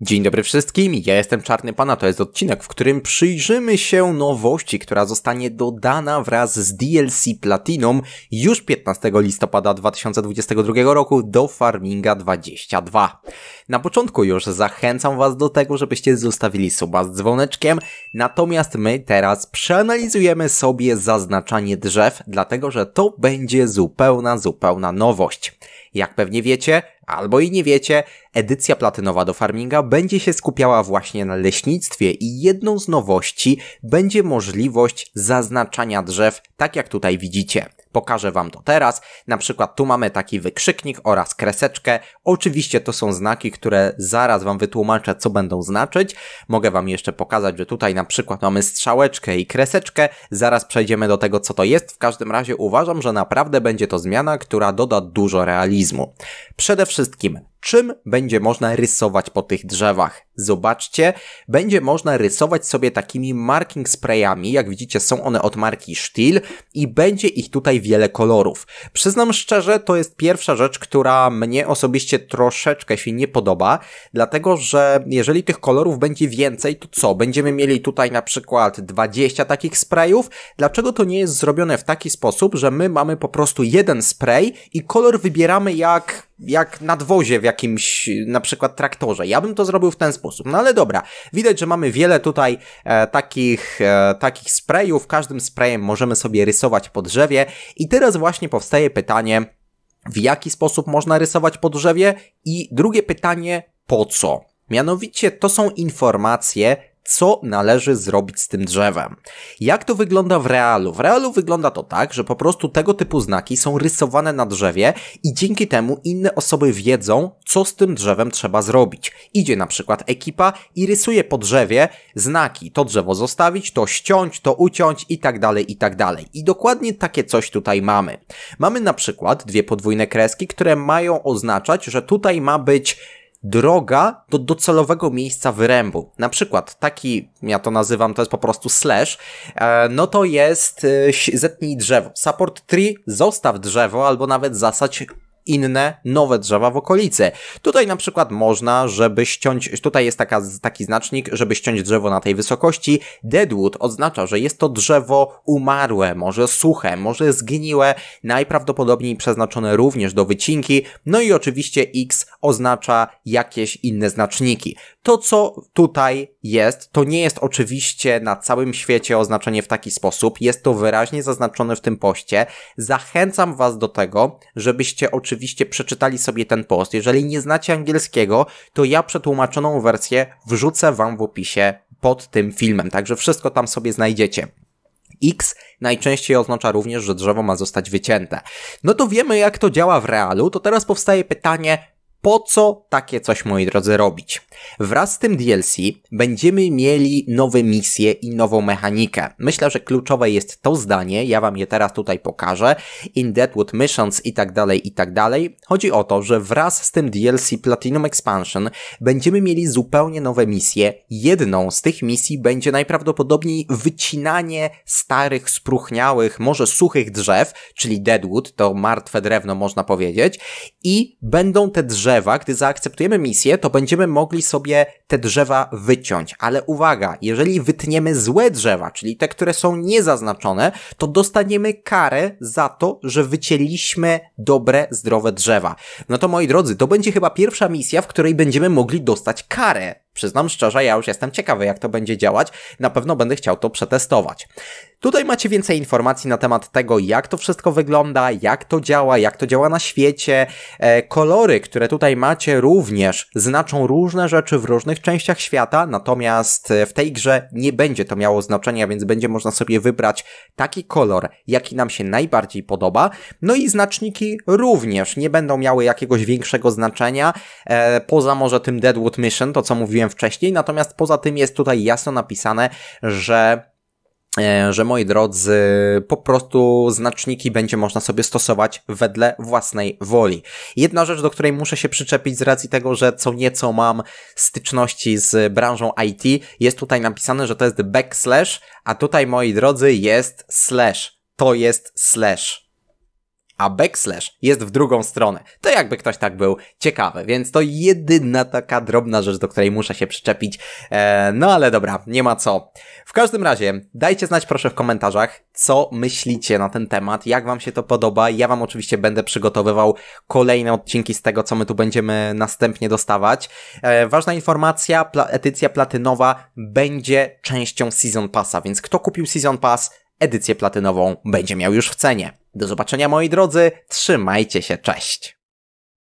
Dzień dobry wszystkim, ja jestem Czarny Pana, to jest odcinek, w którym przyjrzymy się nowości, która zostanie dodana wraz z DLC Platinum już 15 listopada 2022 roku do Farminga 22. Na początku już zachęcam Was do tego, żebyście zostawili suba z dzwoneczkiem, natomiast my teraz przeanalizujemy sobie zaznaczanie drzew, dlatego że to będzie zupełna, zupełna nowość. Jak pewnie wiecie, Albo i nie wiecie, edycja platynowa do farminga będzie się skupiała właśnie na leśnictwie i jedną z nowości będzie możliwość zaznaczania drzew, tak jak tutaj widzicie. Pokażę wam to teraz. Na przykład tu mamy taki wykrzyknik oraz kreseczkę. Oczywiście to są znaki, które zaraz wam wytłumaczę, co będą znaczyć. Mogę wam jeszcze pokazać, że tutaj na przykład mamy strzałeczkę i kreseczkę. Zaraz przejdziemy do tego, co to jest. W każdym razie uważam, że naprawdę będzie to zmiana, która doda dużo realizmu. Przede wszystkim wszystkim czym będzie można rysować po tych drzewach. Zobaczcie, będzie można rysować sobie takimi marking sprayami, jak widzicie są one od marki Steel i będzie ich tutaj wiele kolorów. Przyznam szczerze, to jest pierwsza rzecz, która mnie osobiście troszeczkę się nie podoba, dlatego że jeżeli tych kolorów będzie więcej, to co? Będziemy mieli tutaj na przykład 20 takich sprayów? Dlaczego to nie jest zrobione w taki sposób, że my mamy po prostu jeden spray i kolor wybieramy jak, jak nadwozie, jakimś na przykład traktorze. Ja bym to zrobił w ten sposób. No ale dobra, widać, że mamy wiele tutaj e, takich, e, takich sprayów. Każdym sprayem możemy sobie rysować po drzewie. I teraz właśnie powstaje pytanie, w jaki sposób można rysować po drzewie? I drugie pytanie, po co? Mianowicie to są informacje, co należy zrobić z tym drzewem. Jak to wygląda w realu? W realu wygląda to tak, że po prostu tego typu znaki są rysowane na drzewie i dzięki temu inne osoby wiedzą, co z tym drzewem trzeba zrobić. Idzie na przykład ekipa i rysuje po drzewie znaki. To drzewo zostawić, to ściąć, to uciąć i tak dalej, i tak dalej. I dokładnie takie coś tutaj mamy. Mamy na przykład dwie podwójne kreski, które mają oznaczać, że tutaj ma być droga do docelowego miejsca wyrębu. Na przykład taki, ja to nazywam, to jest po prostu slash, e, no to jest e, zetnij drzewo. Support tree, zostaw drzewo albo nawet zasadź inne, nowe drzewa w okolicy. Tutaj na przykład można, żeby ściąć, tutaj jest taka, taki znacznik, żeby ściąć drzewo na tej wysokości. Deadwood oznacza, że jest to drzewo umarłe, może suche, może zgniłe, najprawdopodobniej przeznaczone również do wycinki, no i oczywiście X oznacza jakieś inne znaczniki. To co tutaj jest. To nie jest oczywiście na całym świecie oznaczenie w taki sposób. Jest to wyraźnie zaznaczone w tym poście. Zachęcam Was do tego, żebyście oczywiście przeczytali sobie ten post. Jeżeli nie znacie angielskiego, to ja przetłumaczoną wersję wrzucę Wam w opisie pod tym filmem. Także wszystko tam sobie znajdziecie. X najczęściej oznacza również, że drzewo ma zostać wycięte. No to wiemy, jak to działa w realu, to teraz powstaje pytanie, po co takie coś, moi drodzy, robić? Wraz z tym DLC będziemy mieli nowe misje i nową mechanikę. Myślę, że kluczowe jest to zdanie, ja wam je teraz tutaj pokażę. In Deadwood Missions i tak dalej, i tak dalej. Chodzi o to, że wraz z tym DLC Platinum Expansion będziemy mieli zupełnie nowe misje. Jedną z tych misji będzie najprawdopodobniej wycinanie starych, spruchniałych, może suchych drzew, czyli Deadwood, to martwe drewno można powiedzieć, i będą te drzewa drzewa, gdy zaakceptujemy misję, to będziemy mogli sobie te drzewa wyciąć. Ale uwaga, jeżeli wytniemy złe drzewa, czyli te, które są niezaznaczone, to dostaniemy karę za to, że wycięliśmy dobre, zdrowe drzewa. No to moi drodzy, to będzie chyba pierwsza misja, w której będziemy mogli dostać karę Przyznam szczerze, ja już jestem ciekawy, jak to będzie działać. Na pewno będę chciał to przetestować. Tutaj macie więcej informacji na temat tego, jak to wszystko wygląda, jak to działa, jak to działa na świecie. E, kolory, które tutaj macie, również znaczą różne rzeczy w różnych częściach świata, natomiast e, w tej grze nie będzie to miało znaczenia, więc będzie można sobie wybrać taki kolor, jaki nam się najbardziej podoba. No i znaczniki również nie będą miały jakiegoś większego znaczenia, e, poza może tym Deadwood Mission, to co mówiłem wcześniej, natomiast poza tym jest tutaj jasno napisane, że e, że moi drodzy, po prostu znaczniki będzie można sobie stosować wedle własnej woli. Jedna rzecz, do której muszę się przyczepić z racji tego, że co nieco mam styczności z branżą IT, jest tutaj napisane, że to jest backslash, a tutaj moi drodzy jest slash. To jest slash a backslash jest w drugą stronę. To jakby ktoś tak był ciekawy, więc to jedyna taka drobna rzecz, do której muszę się przyczepić. Eee, no ale dobra, nie ma co. W każdym razie, dajcie znać proszę w komentarzach, co myślicie na ten temat, jak wam się to podoba. Ja wam oczywiście będę przygotowywał kolejne odcinki z tego, co my tu będziemy następnie dostawać. Eee, ważna informacja, pla edycja platynowa będzie częścią Season Passa, więc kto kupił Season Pass, edycję platynową będzie miał już w cenie. Do zobaczenia moi drodzy, trzymajcie się, cześć!